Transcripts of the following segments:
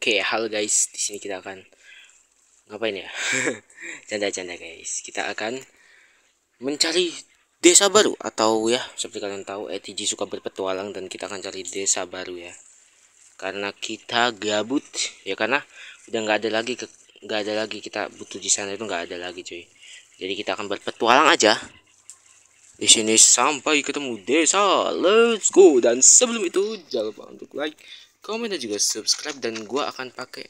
Oke, okay, halo guys. Di sini kita akan ngapain ya? Canda-canda guys. Kita akan mencari desa baru atau ya seperti kalian tahu ETG suka berpetualang dan kita akan cari desa baru ya. Karena kita gabut ya karena udah nggak ada lagi nggak ada lagi kita butuh di sana itu nggak ada lagi cuy. Jadi kita akan berpetualang aja. Di sini sampai ketemu desa. Let's go dan sebelum itu jangan lupa untuk like komen dan juga subscribe dan gua akan pakai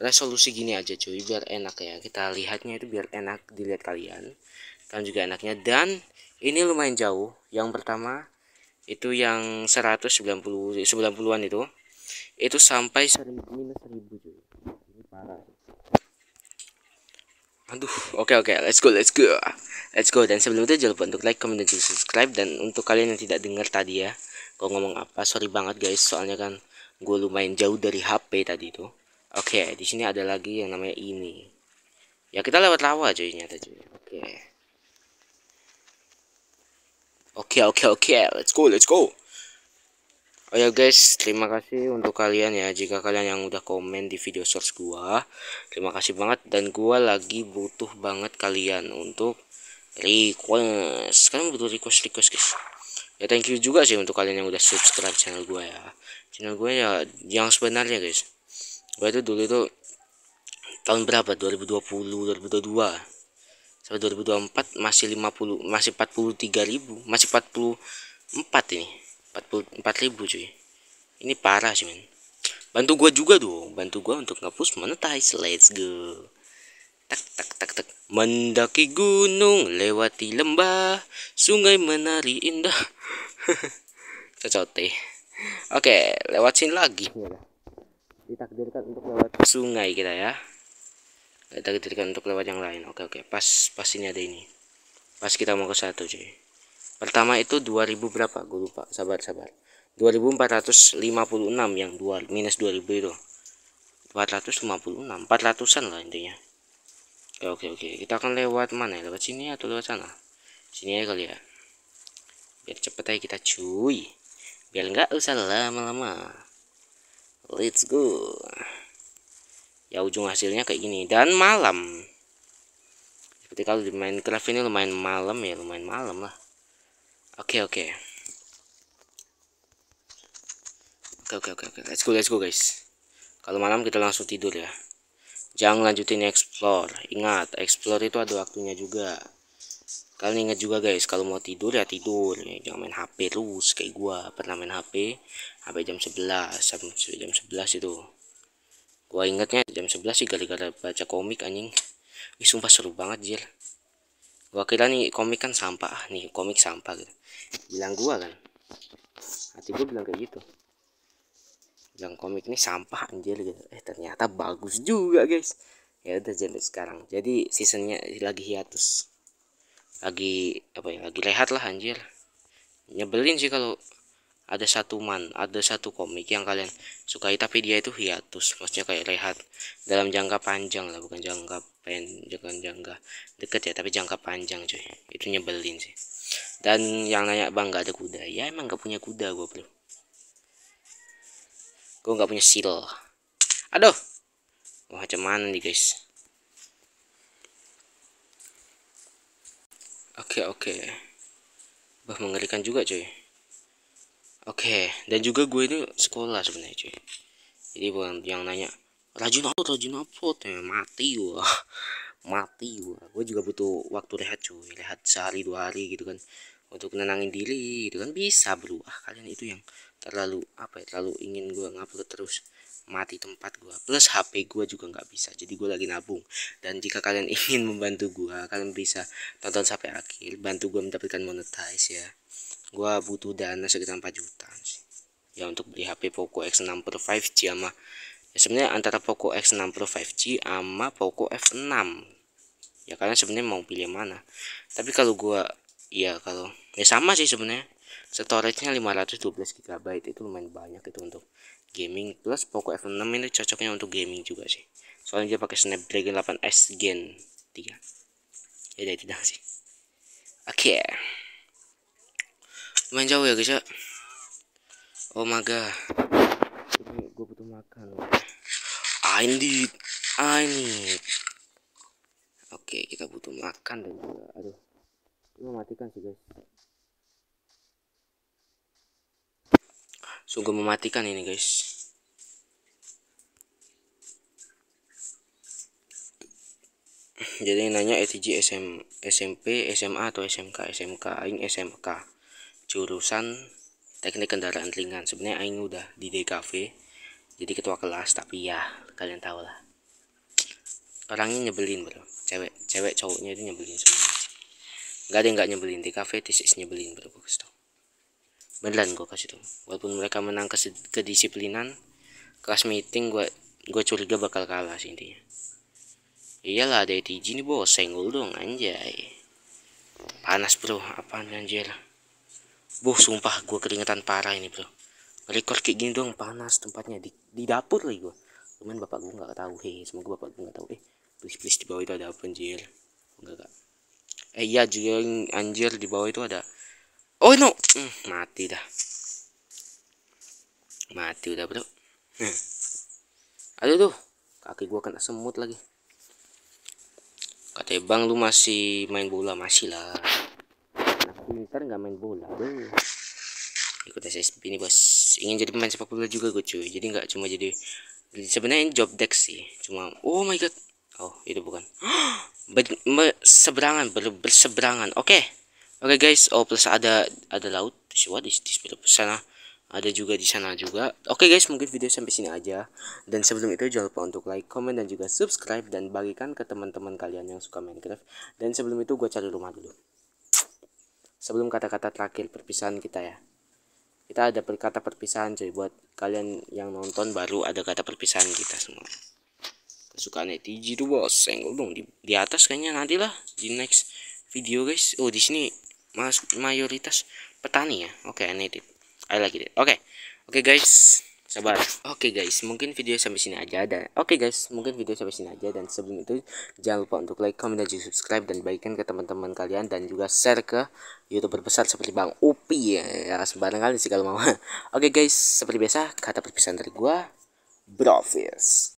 resolusi gini aja cuy biar enak ya kita lihatnya itu biar enak dilihat kalian dan juga enaknya dan ini lumayan jauh yang pertama itu yang 190 90-an itu itu sampai 1000 minus 1000 cuy ini parah Aduh, oke okay, oke, okay. let's go, let's go, let's go. Dan sebelum itu jangan lupa untuk like, comment, dan juga subscribe. Dan untuk kalian yang tidak dengar tadi ya, kalau ngomong apa, sorry banget guys, soalnya kan gue lumayan jauh dari HP tadi tuh oke okay, di sini ada lagi yang namanya ini ya kita lewat lawa aja nyata aja. oke okay. oke okay, oke okay, oke okay. let's go let's go Oh ya guys, terima kasih untuk kalian ya jika kalian yang udah komen di video source gua. Terima kasih banget dan gua lagi butuh banget kalian untuk request. Kalian butuh request request guys. Ya thank you juga sih untuk kalian yang udah subscribe channel gua ya channel gue ya yang sebenarnya guys gue itu dulu itu tahun berapa 2020 2022 sampai 2024 masih 50 masih 43 ribu masih 44 ini 44 ribu cuy ini parah sih men bantu gue juga dong bantu gue untuk ngapus monetize let's go tak tak tak tak mendaki gunung lewati lembah sungai menari indah cocote eh. Oke, lewat sini lagi. Iya Ditakdirkan untuk lewat sungai kita ya. Ditakdirkan untuk lewat yang lain. Oke, oke. Pas pas ini ada ini. Pas kita mau ke satu, cuy. Pertama itu 2000 berapa? Gue lupa. Sabar, sabar. 2456 yang 2 minus 2000 itu. 456, 400-an lah intinya. Oke, oke, oke. Kita akan lewat mana? Lewat sini atau lewat sana? Sini aja kali ya. Biar cepet aja kita cuy biar nggak usah lama-lama let's go ya ujung hasilnya kayak gini dan malam seperti kalau di Minecraft ini lumayan malam ya lumayan malam lah oke okay, oke okay. oke okay, oke oke let's go let's go guys kalau malam kita langsung tidur ya jangan lanjutin explore ingat explore itu ada waktunya juga kalian ingat juga guys kalau mau tidur ya tidur ya, jangan main HP terus kayak gua pernah main HP HP jam 11 sampai jam 11 itu gua ingatnya jam 11 sih gara-gara baca komik anjing Ih, sumpah seru banget jir gua kira nih komik kan sampah ah, nih komik sampah gitu bilang gua kan hati gua bilang kayak gitu bilang komik nih sampah anjir gitu eh ternyata bagus juga guys ya udah jadi sekarang jadi seasonnya lagi hiatus lagi apa ya lagi lehat lah anjir nyebelin sih kalau ada satu man ada satu komik yang kalian sukai tapi dia itu hiatus maksudnya kayak lehat dalam jangka panjang lah bukan jangka pen jangan jangka deket ya tapi jangka panjang cuy itu nyebelin sih dan yang nanya bang nggak ada kuda ya emang nggak punya kuda gue bro gue nggak punya sil aduh wah mana nih guys Oke, okay, oke. Okay. Bah mengerikan juga, cuy. Oke, okay. dan juga gue itu sekolah sebenarnya, cuy. Jadi bukan yang nanya, rajin upload, rajin upload, ya, mati gua. mati gua. Gue juga butuh waktu rehat, cuy. Rehat sehari dua hari gitu kan untuk nenangin diri gitu kan bisa bro ah kalian itu yang terlalu apa ya terlalu ingin gue ngupload terus mati tempat gue plus HP gue juga nggak bisa jadi gue lagi nabung dan jika kalian ingin membantu gue kalian bisa tonton sampai akhir bantu gue mendapatkan monetize ya gue butuh dana sekitar 4 juta sih ya untuk beli HP Poco X6 Pro 5G sama ya sebenarnya antara Poco X6 Pro 5G sama Poco F6 ya kalian sebenarnya mau pilih mana tapi kalau gue ya kalau ya sama sih sebenarnya storage-nya 512 GB itu lumayan banyak itu untuk gaming plus Poco F6 ini cocoknya untuk gaming juga sih soalnya dia pakai Snapdragon 8S Gen 3 ya dari tidak sih oke okay. lumayan jauh ya guys ya oh my god ini gue butuh makan I need I need oke okay, kita butuh makan dan juga aduh ini matikan sih guys sungguh mematikan ini guys jadi nanya ETG SM, SMP SMA atau SMK SMK aing SMK jurusan teknik kendaraan ringan sebenarnya aing udah di DKV jadi ketua kelas tapi ya kalian tahu lah orangnya nyebelin bro cewek cewek cowoknya itu nyebelin semua nggak ada yang nggak nyebelin di kafe tisis nyebelin bro gue beneran gue kasih tuh walaupun mereka menang kedisiplinan kelas meeting gue gue curiga bakal kalah sih intinya iyalah ada ETG nih bos senggol dong anjay panas bro apaan anjir Boh sumpah gue keringetan parah ini bro Record kayak gini dong panas tempatnya di, di dapur lagi gue cuman bapak gue nggak tau hei semoga bapak gue nggak tau eh please please di bawah itu ada apa anjir enggak enggak eh iya juga anjir di bawah itu ada Oh no, hmm, mati dah. Mati udah bro. Hmm. Aduh tuh, kaki gua kena semut lagi. kata bang lu masih main bola masih lah. Nah, ntar nggak main bola bro. Ikut SSP ini bos. Ingin jadi pemain sepak bola juga gue cuy. Jadi nggak cuma jadi. Sebenarnya job desk sih. Cuma oh my god. Oh itu bukan. Ber, berseberangan ber, berseberangan. Oke. Okay. Oke guys, oh plus ada ada laut. Siwa di di sana. Ada juga di sana juga. Oke guys, mungkin video sampai sini aja. Dan sebelum itu jangan lupa untuk like, comment dan juga subscribe dan bagikan ke teman-teman kalian yang suka Minecraft. Dan sebelum itu gue cari rumah dulu. Sebelum kata-kata terakhir perpisahan kita ya. Kita ada perkata perpisahan coy. buat kalian yang nonton baru ada kata perpisahan kita semua. Kesukaan ETG tuh bos, senggol dong di, di atas kayaknya nantilah di next video guys. Oh di sini mas mayoritas petani ya oke okay, I need it I like it oke okay. oke okay, guys sabar oke okay, guys mungkin video sampai sini aja ada oke okay, guys mungkin video sampai sini aja dan sebelum itu jangan lupa untuk like comment dan subscribe dan bagikan ke teman-teman kalian dan juga share ke youtuber besar seperti bang upi ya, ya sembarang kali sih kalau mau oke okay, guys seperti biasa kata perpisahan dari gua Brofis